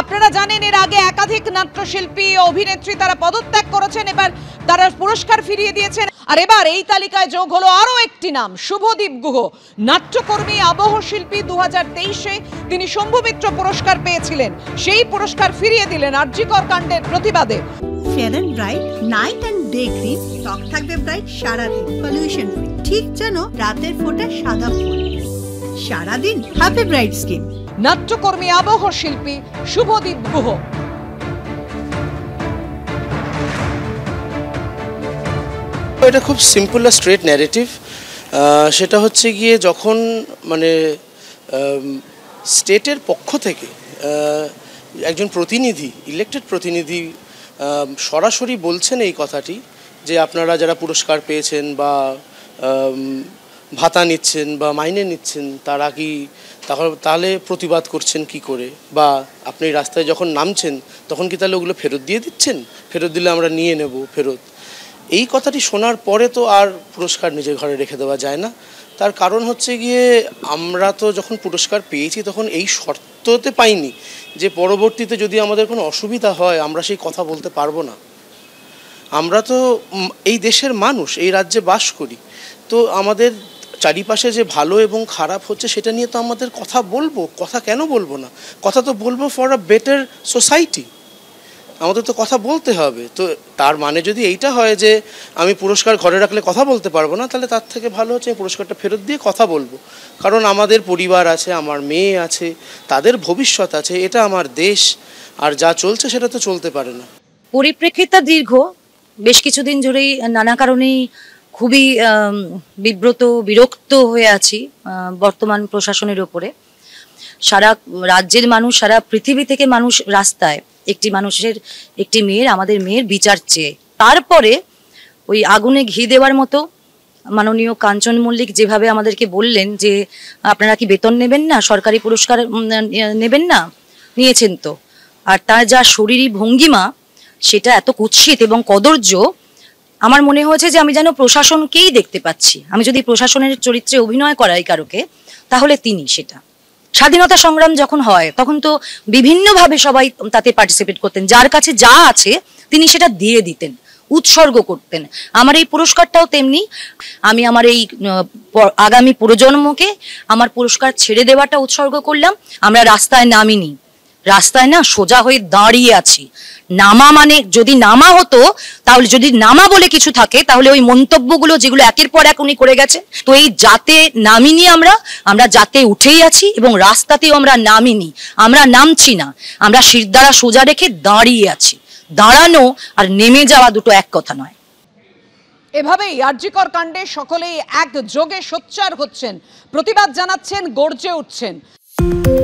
আপনারা জানেন এর আগে একাধিক নাট্যশিল্পী অভিনেত্রী তারা পদত্যাগ করেছেন এবার তারা পুরস্কার ফিরিয়ে দিয়েছেন আর এবার এই তালিকায় যোগ হলো আরও একটি নাম শুভদীপ গুহ নাট্যকর্মী আবহ শিল্পী দু তেইশে তিনি শম্ভুমিত্র পুরস্কার পেয়েছিলেন সেই পুরস্কার ফিরিয়ে দিলেন আর্যিকর কাণ্ডের প্রতিবাদে fair bright night and day cream ত্বক থাকবে ব্রাইট সারাদিন পলিউশন ঠিক যেন রাতের ফোটা সাদা ফুল সারাদিন হ্যাপি ব্রাইট স্কিন নাট্যকর্মী আবহ শিল্পী শুভদীপ গুহ এটা খুব সিম্পল আর স্ট্রেট ন্যারেটিভ সেটা হচ্ছে গিয়ে যখন মানে স্টেটের পক্ষ থেকে একজন প্রতিনিধি ইলেকটেড প্রতিনিধি সরাসরি বলছেন এই কথাটি যে আপনারা যারা পুরস্কার পেয়েছেন বা ভাতা নিচ্ছেন বা মাইনে নিচ্ছেন তারা কি তাহলে প্রতিবাদ করছেন কি করে বা আপনি রাস্তায় যখন নামছেন তখন কি তাহলে ওগুলো ফেরত দিয়ে দিচ্ছেন ফেরত দিলে আমরা নিয়ে নেব ফেরত এই কথাটি শোনার পরে তো আর পুরস্কার নিজের ঘরে রেখে দেওয়া যায় না তার কারণ হচ্ছে গিয়ে আমরা তো যখন পুরস্কার পেয়েছি তখন এই শর্ততে পাইনি যে পরবর্তীতে যদি আমাদের কোনো অসুবিধা হয় আমরা সেই কথা বলতে পারবো না আমরা তো এই দেশের মানুষ এই রাজ্যে বাস করি তো আমাদের চারিপাশে যে ভালো এবং খারাপ হচ্ছে সেটা নিয়ে তো আমাদের কথা বলবো কথা কেন বলবো না কথা তো বলবো ফর আ বেটার সোসাইটি আমাদের তো কথা বলতে হবে তো তার মানে যদি এইটা হয় যে আমি পুরস্কার ঘরে রাখলে কথা বলতে পারবো না তাহলে তার থেকে ভালো হচ্ছে পুরস্কারটা ফেরত দিয়ে কথা বলবো কারণ আমাদের পরিবার আছে আমার মেয়ে আছে তাদের ভবিষ্যৎ আছে এটা আমার দেশ আর যা চলছে সেটা তো চলতে পারে না পরিপ্রেক্ষিতটা দীর্ঘ বেশ কিছুদিন ধরেই নানা কারণেই খুবই বিব্রত বিরক্ত হয়ে আছি বর্তমান প্রশাসনের ওপরে সারা রাজ্যের মানুষ সারা পৃথিবী থেকে মানুষ রাস্তায় একটি মানুষের একটি মেয়ের আমাদের মেয়ের বিচার চেয়ে তারপরে ওই আগুনে ঘি দেওয়ার মতো মাননীয় কাঞ্চন মল্লিক যেভাবে আমাদেরকে বললেন যে আপনারা কি বেতন নেবেন না সরকারি পুরস্কার নেবেন না নিয়েছেন তো আর তার যা শরীরী ভঙ্গিমা সেটা এত কুৎসিত এবং কদর্য আমার মনে হয়েছে যে আমি যেন প্রশাসনকেই দেখতে পাচ্ছি আমি যদি প্রশাসনের চরিত্রে অভিনয় করাই কারোকে তাহলে তিনি সেটা স্বাধীনতা সংগ্রাম যখন হয় তখন তো বিভিন্নভাবে সবাই তাতে পার্টিসিপেট করতেন যার কাছে যা আছে তিনি সেটা দিয়ে দিতেন উৎসর্গ করতেন আমার এই পুরস্কারটাও তেমনি আমি আমার এই আগামী প্রজন্মকে আমার পুরস্কার ছেড়ে দেওয়াটা উৎসর্গ করলাম আমরা রাস্তায় নামিনি রাস্তায় না সোজা হয়ে দাঁড়িয়ে আছি নামা মানে যদি নামা হতো তাহলে যদি নামা বলে কিছু থাকে তাহলে ওই মন্তব্যগুলো যেগুলো একের পর এক উনি করে গেছে তো এই যাতে নামিনি আমরা আমরা জাতে উঠেই আছি এবং রাস্তাতেও আমরা নামিনি আমরা নামছি না আমরা শিরদারা সোজা রেখে দাঁড়িয়ে আছি দাঁড়ানো আর নেমে যাওয়া দুটো এক কথা নয় এভাবেই আর্যিকর কাণ্ডে সকলেই এক যোগে সোচ্চার হচ্ছেন প্রতিবাদ জানাচ্ছেন গর্জে উঠছেন